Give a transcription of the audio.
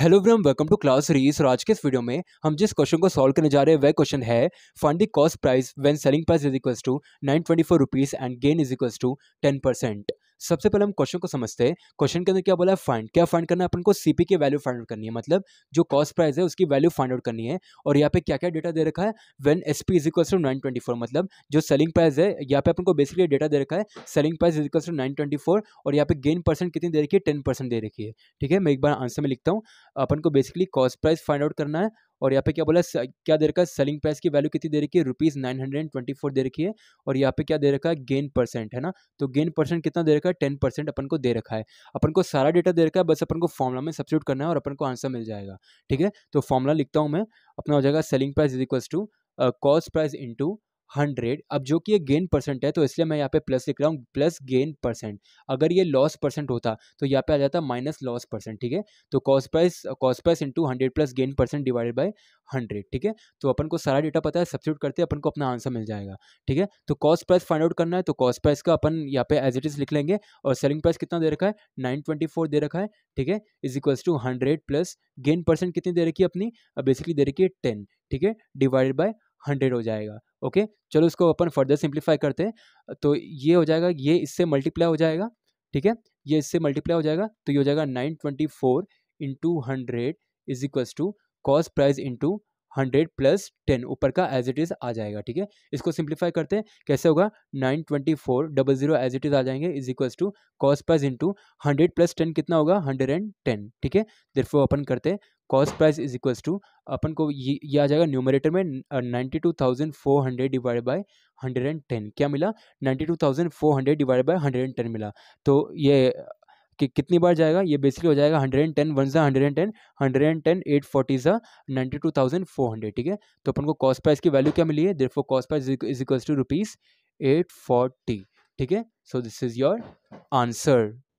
hello ब्रम welcome to class रीस और आज के इस वीडियो में हम जिस क्वेश्चन को सॉल्व करने जा रहे हैं वह क्वेश्चन है find cost price when selling price is equals to nine twenty four rupees and gain is equals to ten percent सबसे पहले हम क्वेश्चन को समझते हैं क्वेश्चन के अंदर क्या बोला है फाइंड क्या फाइंड करना है अपन को सीपी की वैल्यू फाइंड आउट करनी है मतलब जो कॉस्ट प्राइस है उसकी वैल्यू फाइंड आउट करनी है और यहाँ पे क्या क्या डेटा दे रखा है when S P is equal to nine twenty four मतलब जो सेलिंग प्राइस है यहाँ पे अपन को बेसिकली डेटा दे रखा है selling price is equal to nine twenty four और यहाँ पे गेन परसेंट कितनी दे रखी है टेन परसेंट दे रखी है ठीक है मैं एक बार आंसर में लिखता हूँ अपन को basically cost price find out करना है और यहाँ पे क्या बोला क्या दे रखा है सेलिंग प्राइस की वैल्यू कितनी दे रखी है rupees nine hundred and twenty four दे रखी है और यहाँ पे क्या दे रखा है गेन परसेंट है ना तो गेन परसेंट कितना दे रखा है टेन परसेंट अपन को दे रखा है अपन को सारा डेटा दे रखा है बस अपन को फॉर्मुला में सब्सिट्यूट करना है और अपन को आंसर मिल जाएगा ठीक है तो फॉर्मुला लिखता हूँ मैं अपना हो जाएगा selling price is equals to cost price into hundred अब जो कि ये गेन परसेंट है तो इसलिए मैं यहाँ पे प्लस लिख रहा हूँ प्लस गेन परसेंट अगर ये लॉस परसेंट होता तो यहाँ पे आ जाता माइनस लॉस परसेंट ठीक है तो cost price cost price into hundred plus gain percent divided by hundred ठीक है तो अपन को सारा डेटा पता है सब्सिट्यूट करते अपन को अपना आंसर मिल जाएगा ठीक है तो कॉस्ट प्राइस फाइंड आउट करना है तो कॉस्ट प्राइस का अपन यहाँ पे एज इट इज लिख लेंगे और सेलिंग प्राइस कितना दे रखा है नाइन ट्वेंटी फोर दे रखा है ठीक है is equals to hundred plus gain percent कितनी दे रखी है अपनी बेसिकली दे रखी है टेन ठीक है डिवाइडेड बाय हंड्रेड हो जाएगा ओके चलो इसको अपन फर्दर सिंप्लीफाई करते हैं तो ये हो जाएगा ये इससे मल्टीप्लाई हो जाएगा ठीक है ये इससे मल्टीप्लाई हो जाएगा तो ये हो जाएगा nine twenty four into hundred is equals to cost price into hundred plus ten ऊपर का एज इट इज़ आ जाएगा ठीक है इसको सिंप्लीफाई करते हैं कैसे होगा nine twenty four double zero as it is आ जाएंगे is equals to cost price into hundred plus ten कितना होगा हंड्रेड एंड टेन ठीक है देर ओपन करते हैं cost price is equal to अपन को ये आ जाएगा न्यूमरेटर में ninety two thousand four hundred divide by hundred and ten क्या मिला ninety two thousand four hundred divide by hundred and ten मिला तो ये कि कितनी बार जाएगा ये बेसिकली हो जाएगा हंड्रेड एंड टेन वन ज़ा hundred and ten hundred and ten eight forty ज़ा ninety two thousand four hundred ठीक है तो अपन को कॉस्ट प्राइस की वैल्यू क्या मिली है there cost price is equal to rupees eight forty ठीक है so this is your answer